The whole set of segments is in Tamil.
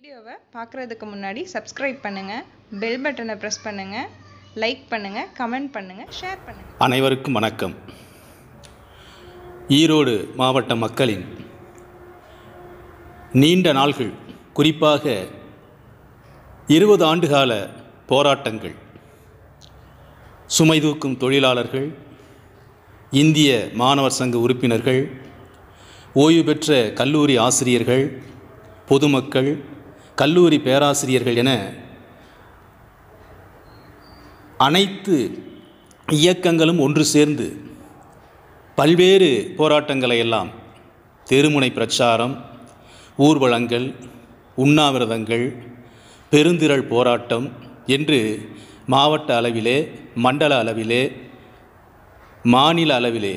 வீடியோவை பார்க்குறதுக்கு முன்னாடி சப்ஸ்கிரைப் பண்ணுங்கள் பெல் பட்டனை ப்ரெஸ் பண்ணுங்கள் லைக் பண்ணுங்கள் கமெண்ட் பண்ணுங்கள் ஷேர் பண்ணுங்கள் அனைவருக்கும் வணக்கம் ஈரோடு மாவட்ட மக்களின் நீண்ட நாள்கள் குறிப்பாக இருபது ஆண்டுகால போராட்டங்கள் சுமை தூக்கும் தொழிலாளர்கள் இந்திய மாணவர் சங்க உறுப்பினர்கள் ஓய்வு பெற்ற கல்லூரி ஆசிரியர்கள் பொதுமக்கள் கல்லூரி பேராசிரியர்கள் என அனைத்து இயக்கங்களும் ஒன்று சேர்ந்து பல்வேறு போராட்டங்களை எல்லாம் தெருமுனை பிரச்சாரம் ஊர்வலங்கள் உண்ணாவிரதங்கள் பெருந்திரள் போராட்டம் என்று மாவட்ட அளவிலே மண்டல அளவிலே மாநில அளவிலே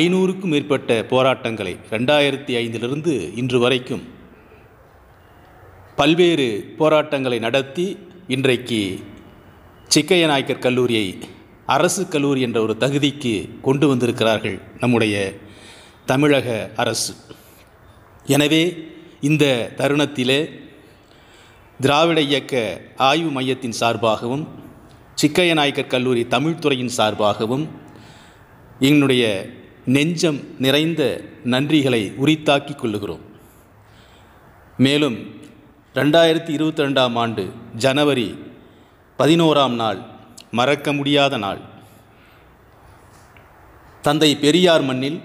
ஐநூறுக்கும் மேற்பட்ட போராட்டங்களை ரெண்டாயிரத்தி ஐந்திலிருந்து இன்று வரைக்கும் பல்வேறு போராட்டங்களை நடத்தி இன்றைக்கு சிக்கைய நாயக்கர் கல்லூரியை அரசு கல்லூரி என்ற ஒரு தகுதிக்கு கொண்டு வந்திருக்கிறார்கள் நம்முடைய தமிழக அரசு எனவே இந்த தருணத்திலே திராவிட இயக்க ஆய்வு மையத்தின் சார்பாகவும் சிக்கைய நாயக்கர் கல்லூரி தமிழ்துறையின் சார்பாகவும் என்னுடைய நெஞ்சம் நிறைந்த நன்றிகளை உரித்தாக்கி கொள்ளுகிறோம் மேலும் ரெண்டாயிரத்தி இருபத்தி ரெண்டாம் ஆண்டு ஜனவரி பதினோராம் நாள் மறக்க முடியாத நாள் தந்தை பெரியார் மண்ணில்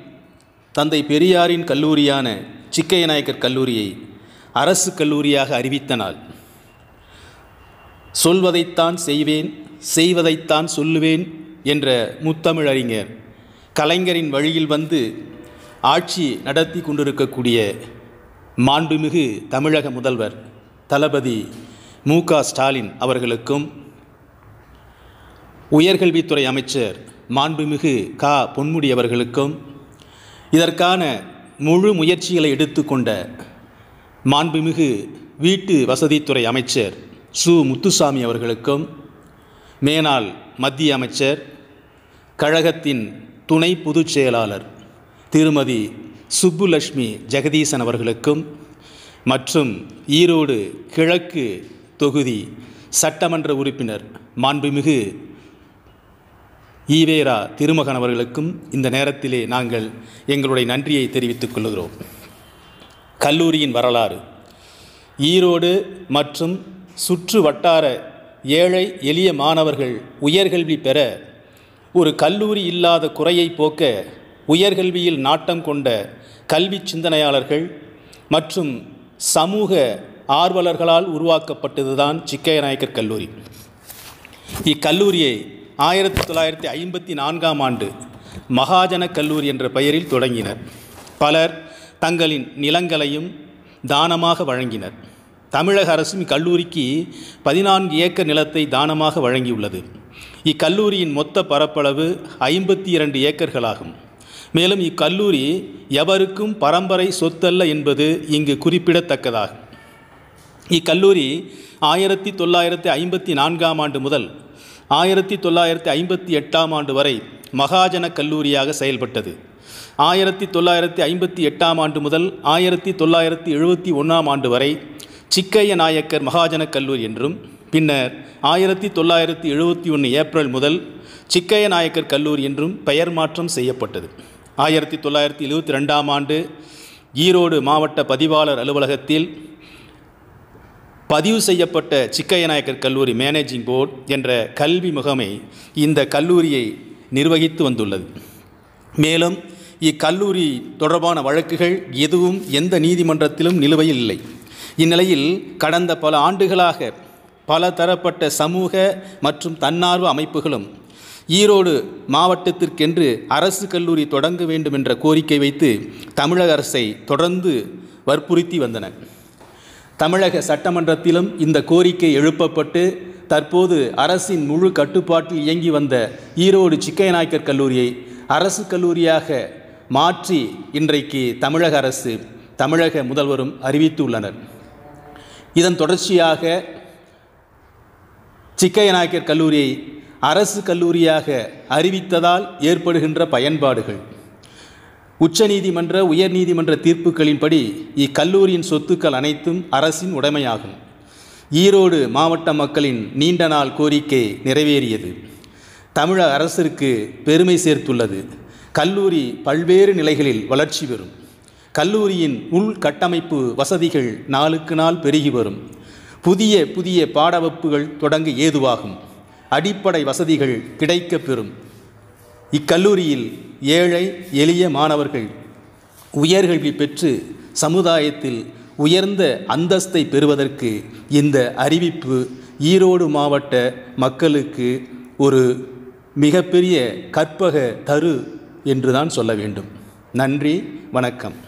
தந்தை பெரியாரின் கல்லூரியான சிக்கையநாயக்கர் கல்லூரியை அரசு கல்லூரியாக அறிவித்த நாள் சொல்வதைத்தான் செய்வேன் செய்வதைத்தான் சொல்லுவேன் என்ற முத்தமிழறிஞர் கலைஞரின் வழியில் வந்து ஆட்சி நடத்தி கொண்டிருக்கக்கூடிய மாண்புமிகு தமிழக முதல்வர் தளபதி மு ஸ்டாலின் அவர்களுக்கும் உயர்கல்வித்துறை அமைச்சர் மாண்புமிகு க பொன்முடி அவர்களுக்கும் இதற்கான முழு முயற்சிகளை எடுத்துக்கொண்ட மாண்புமிகு வீட்டு வசதித்துறை அமைச்சர் சு முத்துசாமி அவர்களுக்கும் மேனாள் மத்திய அமைச்சர் கழகத்தின் துணை பொதுச் செயலாளர் திருமதி சுப்புலட்சுமி ஜெகதீசன் அவர்களுக்கும் மற்றும் ஈரோடு கிழக்கு தொகுதி சட்டமன்ற உறுப்பினர் மாண்புமிகு ஈவேரா திருமகன் அவர்களுக்கும் இந்த நேரத்திலே நாங்கள் எங்களுடைய நன்றியை தெரிவித்துக் கொள்கிறோம் கல்லூரியின் வரலாறு ஈரோடு மற்றும் சுற்று வட்டார ஏழை எளிய மாணவர்கள் உயர்கல்வி பெற ஒரு கல்லூரி இல்லாத குறையை போக்க உயர்கல்வியில் நாட்டம் கொண்ட கல்வி சிந்தனையாளர்கள் மற்றும் சமூக ஆர்வலர்களால் உருவாக்கப்பட்டது தான் சிக்கைய நாயக்கர் கல்லூரி இக்கல்லூரியை ஆயிரத்தி தொள்ளாயிரத்தி ஐம்பத்தி நான்காம் ஆண்டு மகாஜன கல்லூரி என்ற பெயரில் தொடங்கினர் பலர் தங்களின் நிலங்களையும் தானமாக வழங்கினர் தமிழக அரசும் இக்கல்லூரிக்கு பதினான்கு ஏக்கர் நிலத்தை தானமாக வழங்கியுள்ளது இக்கல்லூரியின் மொத்த பரப்பளவு ஐம்பத்தி இரண்டு ஏக்கர்களாகும் மேலும் இக்கல்லூரி எவருக்கும் பரம்பரை சொத்தல்ல என்பது இங்கு குறிப்பிடத்தக்கதாகும் இக்கல்லூரி ஆயிரத்தி தொள்ளாயிரத்தி ஐம்பத்தி நான்காம் ஆண்டு முதல் ஆயிரத்தி தொள்ளாயிரத்தி ஐம்பத்தி எட்டாம் ஆண்டு வரை மகாஜன கல்லூரியாக செயல்பட்டது ஆயிரத்தி தொள்ளாயிரத்தி ஐம்பத்தி எட்டாம் ஆண்டு முதல் ஆயிரத்தி தொள்ளாயிரத்தி எழுபத்தி ஒன்றாம் ஆண்டு வரை சிக்கைய நாயக்கர் மகாஜன கல்லூரி என்றும் பின்னர் ஆயிரத்தி தொள்ளாயிரத்தி எழுபத்தி ஒன்று ஏப்ரல் முதல் சிக்கைய நாயக்கர் கல்லூரி என்றும் பெயர் மாற்றம் செய்யப்பட்டது ஆயிரத்தி தொள்ளாயிரத்தி எழுபத்தி ரெண்டாம் ஆண்டு ஈரோடு மாவட்ட பதிவாளர் அலுவலகத்தில் பதிவு செய்யப்பட்ட சிக்கையநாயக்கர் கல்லூரி மேனேஜிங் போர்டு என்ற கல்வி முகமை இந்த கல்லூரியை நிர்வகித்து வந்துள்ளது மேலும் இக்கல்லூரி தொடர்பான வழக்குகள் எதுவும் எந்த நீதிமன்றத்திலும் நிலுவையில் இல்லை இந்நிலையில் கடந்த பல ஆண்டுகளாக பல தரப்பட்ட சமூக மற்றும் தன்னார்வ அமைப்புகளும் ஈரோடு மாவட்டத்திற்கென்று அரசு கல்லூரி தொடங்க வேண்டும் என்ற கோரிக்கை வைத்து தமிழக அரசை தொடர்ந்து வற்புறுத்தி வந்தன தமிழக சட்டமன்றத்திலும் இந்த கோரிக்கை எழுப்பப்பட்டு தற்போது அரசின் முழு கட்டுப்பாட்டில் இயங்கி வந்த ஈரோடு சிக்கையநாயக்கர் கல்லூரியை அரசு கல்லூரியாக மாற்றி இன்றைக்கு தமிழக அரசு தமிழக முதல்வரும் அறிவித்துள்ளனர் இதன் தொடர்ச்சியாக சிக்கையநாயக்கர் கல்லூரியை அரசு கல்லூரியாக அறிவித்ததால் ஏற்படுகின்ற பயன்பாடுகள் உச்சநீதிமன்ற உயர்நீதிமன்ற தீர்ப்புகளின்படி இக்கல்லூரியின் சொத்துக்கள் அனைத்தும் அரசின் உடைமையாகும் ஈரோடு மாவட்ட மக்களின் நீண்ட நாள் கோரிக்கை நிறைவேறியது தமிழக அரசிற்கு பெருமை சேர்த்துள்ளது கல்லூரி பல்வேறு நிலைகளில் வளர்ச்சி பெறும் கல்லூரியின் உள்கட்டமைப்பு வசதிகள் நாளுக்கு நாள் பெருகி வரும் புதிய புதிய பாடவப்புகள் தொடங்க ஏதுவாகும் அடிப்படை வசதிகள் கிடைக்கப்பெறும் இக்கல்லூரியில் ஏழை எளிய மாணவர்கள் உயர்கல்வி பெற்று சமுதாயத்தில் உயர்ந்த அந்தஸ்தை பெறுவதற்கு இந்த அறிவிப்பு ஈரோடு மாவட்ட மக்களுக்கு ஒரு மிகப்பெரிய கற்பக தரு என்று தான் சொல்ல வேண்டும் நன்றி வணக்கம்